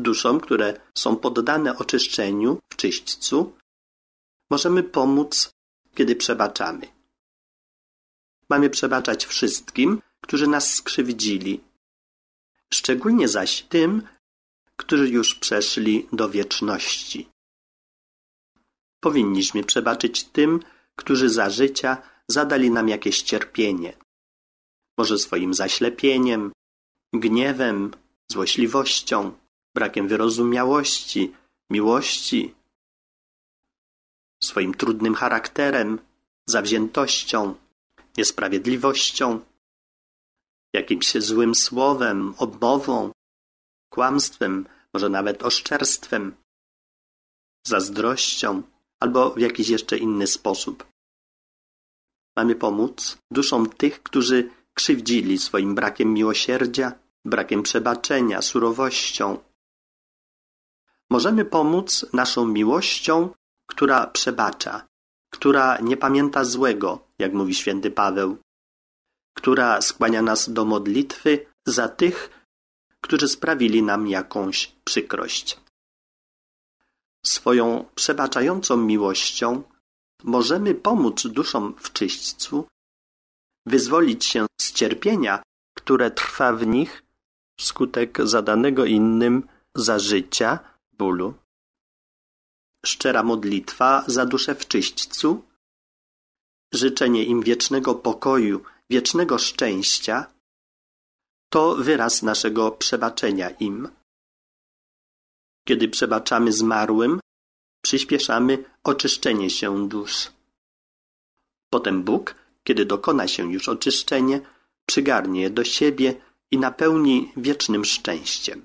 Duszom, które są poddane oczyszczeniu w czyśćcu, możemy pomóc, kiedy przebaczamy. Mamy przebaczać wszystkim, którzy nas skrzywdzili, szczególnie zaś tym, którzy już przeszli do wieczności. Powinniśmy przebaczyć tym, którzy za życia zadali nam jakieś cierpienie. Może swoim zaślepieniem, gniewem, złośliwością, brakiem wyrozumiałości, miłości, swoim trudnym charakterem, zawziętością, niesprawiedliwością, jakimś złym słowem, obmową, kłamstwem, może nawet oszczerstwem, zazdrością albo w jakiś jeszcze inny sposób. Mamy pomóc duszom tych, którzy krzywdzili swoim brakiem miłosierdzia, brakiem przebaczenia, surowością, Możemy pomóc naszą miłością, która przebacza, która nie pamięta złego, jak mówi święty Paweł, która skłania nas do modlitwy za tych, którzy sprawili nam jakąś przykrość. Swoją przebaczającą miłością możemy pomóc duszom w czyśćcu, wyzwolić się z cierpienia, które trwa w nich wskutek zadanego innym za życia, bólu. Szczera modlitwa za duszę w czyśćcu, życzenie im wiecznego pokoju, wiecznego szczęścia, to wyraz naszego przebaczenia im. Kiedy przebaczamy zmarłym, przyspieszamy oczyszczenie się dusz. Potem Bóg, kiedy dokona się już oczyszczenie, przygarnie je do siebie i napełni wiecznym szczęściem.